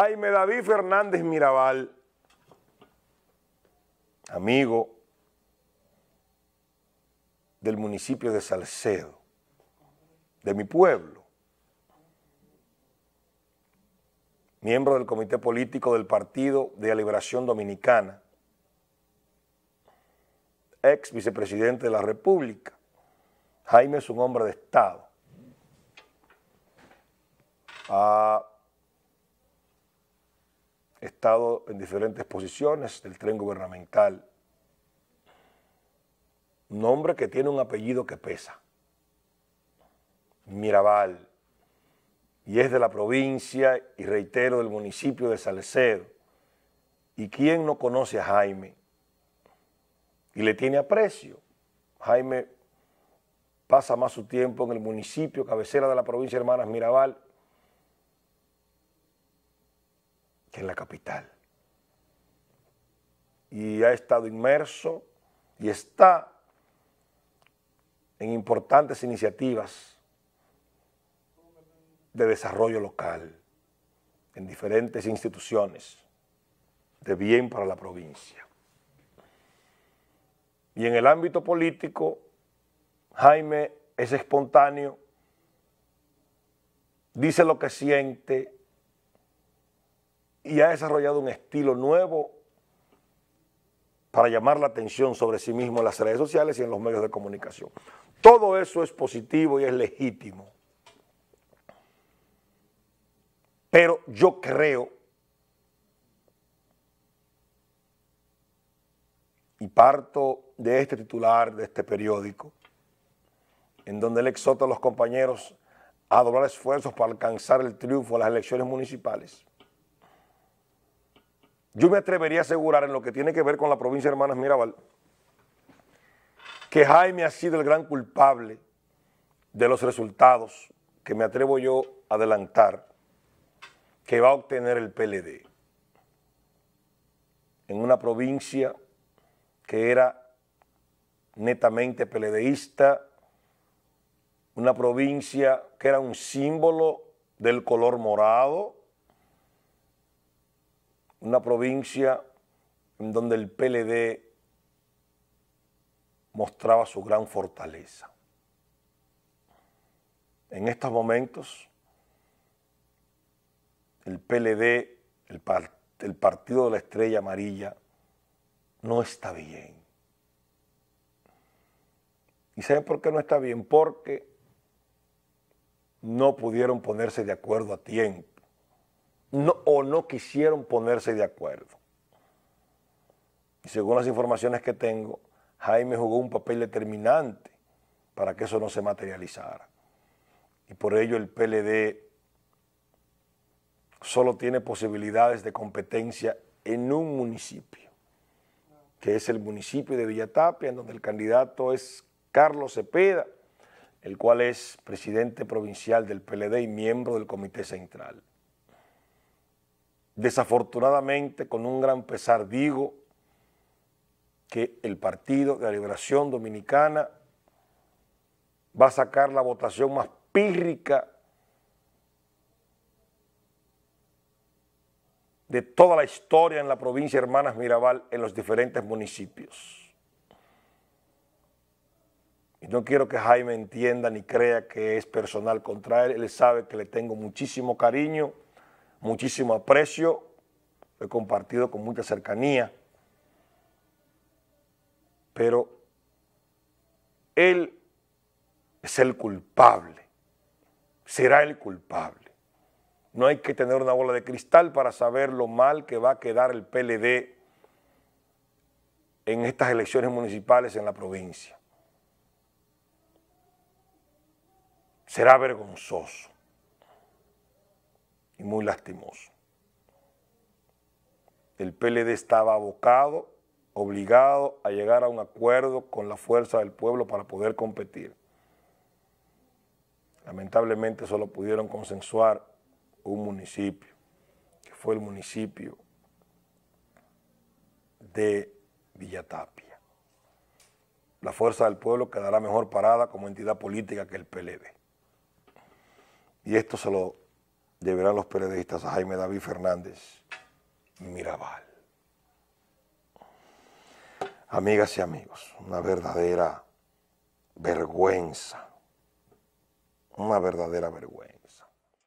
Jaime David Fernández Mirabal, amigo del municipio de Salcedo, de mi pueblo, miembro del comité político del Partido de la Liberación Dominicana, ex vicepresidente de la República. Jaime es un hombre de Estado. Ah, He estado en diferentes posiciones del tren gubernamental. Un hombre que tiene un apellido que pesa. Mirabal. Y es de la provincia y reitero del municipio de Salcedo. ¿Y quién no conoce a Jaime? Y le tiene aprecio. Jaime pasa más su tiempo en el municipio cabecera de la provincia de Hermanas Mirabal en la capital. Y ha estado inmerso y está en importantes iniciativas de desarrollo local en diferentes instituciones de bien para la provincia. Y en el ámbito político, Jaime es espontáneo, dice lo que siente, y ha desarrollado un estilo nuevo para llamar la atención sobre sí mismo en las redes sociales y en los medios de comunicación. Todo eso es positivo y es legítimo. Pero yo creo, y parto de este titular de este periódico, en donde él exhorta a los compañeros a doblar esfuerzos para alcanzar el triunfo en las elecciones municipales, yo me atrevería a asegurar en lo que tiene que ver con la provincia de Hermanas Mirabal, que Jaime ha sido el gran culpable de los resultados que me atrevo yo a adelantar que va a obtener el PLD en una provincia que era netamente PLDista, una provincia que era un símbolo del color morado, una provincia en donde el PLD mostraba su gran fortaleza. En estos momentos, el PLD, el, el Partido de la Estrella Amarilla, no está bien. ¿Y saben por qué no está bien? Porque no pudieron ponerse de acuerdo a tiempo o no quisieron ponerse de acuerdo. Y según las informaciones que tengo, Jaime jugó un papel determinante para que eso no se materializara. Y por ello el PLD solo tiene posibilidades de competencia en un municipio, que es el municipio de Villatapia, en donde el candidato es Carlos Cepeda, el cual es presidente provincial del PLD y miembro del Comité Central. Desafortunadamente, con un gran pesar digo que el Partido de la Liberación Dominicana va a sacar la votación más pírrica de toda la historia en la provincia Hermanas Mirabal en los diferentes municipios. Y no quiero que Jaime entienda ni crea que es personal contra él, él sabe que le tengo muchísimo cariño, muchísimo aprecio, lo he compartido con mucha cercanía, pero él es el culpable, será el culpable. No hay que tener una bola de cristal para saber lo mal que va a quedar el PLD en estas elecciones municipales en la provincia. Será vergonzoso y muy lastimoso. El PLD estaba abocado, obligado a llegar a un acuerdo con la fuerza del pueblo para poder competir. Lamentablemente solo pudieron consensuar un municipio, que fue el municipio de Villatapia. La fuerza del pueblo quedará mejor parada como entidad política que el PLD. Y esto se lo a los periodistas a Jaime David Fernández Mirabal. Amigas y amigos, una verdadera vergüenza, una verdadera vergüenza.